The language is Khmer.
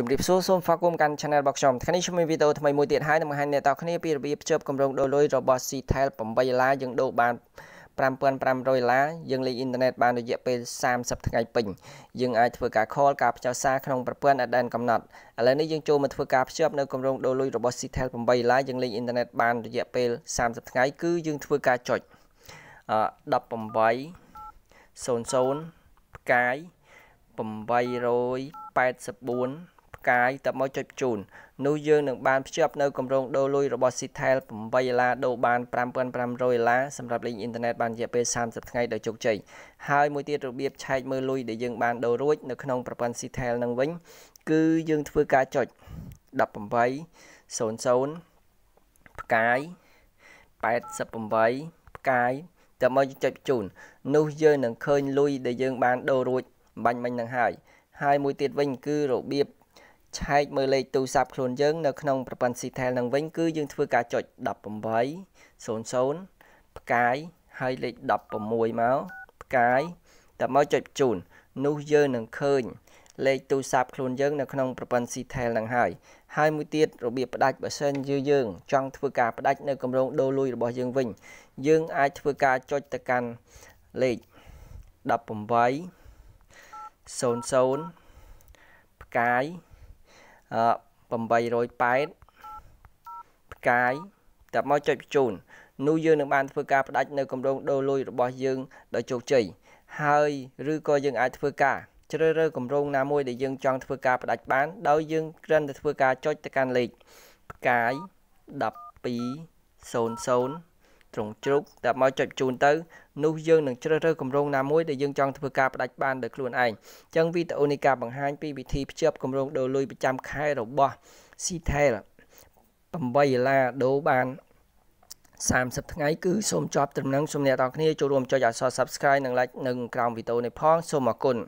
ជំរាបសួរសូមស្វាគមន៍កាន់ Channel របស់ខ្ញុំថ្ងៃនេះខ្ញុំមានវីដេអូថ្មីមួយទៀតហើយនឹងបង្ហាញអ្នកតគ្នាពីរបៀបភ្ជាប់គម្រោងដូរលុយរបស់ Ctel 8ដុល្លារយើងដូរបាន5500ដុល្លារយើងលេងអ៊ីនធឺណិតបានរយៈពេល30ថ្ងៃពេញយើងអាចធ្វើការ call ការផ្ញើសារក្នុងប្រព័ន្ធ ADN កំណត់ឥឡូវនេះយើងចូលមកធ្វើការភ្ជាប់នៅគម្រោងដូរលុយរបស់ Ctel 8ដុល្លារយើងលេងអ៊ីនធឺណិតបានរយៈពេល30ថ្ងៃគឺយើងធ្វើការចុច18 00ផ្កាយ884ផ្កាយទៅមកចុចជូននោះយើងនឹងបានភ្ជាប់នៅគម្រោងដូរលុយរបស់ Citadel 8ដុល្លារដូរបាន5500ដុល្លារសម្រាប់លេងអ៊ីនធឺណិតបានរយៈពេល30ថ្ងៃដោយជោគជ័យហើយមួយទៀតរបៀបឆែកមើលលុយដែលយើង បានដូររួចនៅក្នុងប្រព័ន្ធ Citadel នឹងវិញ គឺយើងធ្វើការចុច18 00ផ្កាយ88ផ្កាយតើមកចុចជូន នោះយើងនឹងឃើញលុយដែលយើងបានដូររួចបាញ់មិញនឹងហើយហើយមួយទៀតវិញ គឺរបៀបឆែកមើលលេខទូរស័ព្ទខ្លួនយើងនៅក្នុងប្រព័ន្ធ Ctel នឹងវិញគឺយើងធ្វើការចុច1800ផ្កាយហើយលេខ16មកផ្កាយតើមកចុចបញ្ជូន នោះយើងនឹងឃើញលេខទូរស័ព្ទខ្លួនយើងនៅក្នុងប្រព័ន្ធ Ctel នឹងហើយហើយមួយទៀតរបៀបផ្ដាច់បើសិនជាយើងចង់ធ្វើការផ្ដាច់នៅគម្រោងដូរលុយរបស់យើងវិញយើងអាចធ្វើការចុចទៅកាន់លេខ18 00ផ្កាយ808ផ្កាយតាប់មកចុចបញ្ជូននោះយើងនឹងបានធ្វើការផ្ដាច់នៅគម្រោងដូរលុយរបស់យើងដោយជោគជ័យហើយឬក៏យើងអាចធ្វើការជ្រើសរើសគម្រោងណាមួយដែលយើងចង់ធ្វើការផ្ដាច់បានដោយយើងគ្រាន់តែធ្វើការចុចទៅកាន់លេខផ្កាយ1200ត្រង់ជ្រុកតែមកចុចជូនទៅនោះយើងនឹងជ្រើសរើសគម្រោងណាមួយដែលយើងចង់ធ្វើការផ្ដាច់បានដោយខ្លួនឯងអញ្ចឹងវីដេអូនេះការបង្ហាញពីវិធីភ្ជាប់គម្រោងដូរលុយប្រចាំខែរបស់ Ctel 8ដុល្លារដូរបាន30ថ្ងៃគឺសូមចប់ត្រឹមនឹងសូមអ្នកទាំងគ្នាចូលរួមចុចអក្សរ Subscribe និង Like នៅក្រោមវីដេអូនេះផងសូមអរគុណ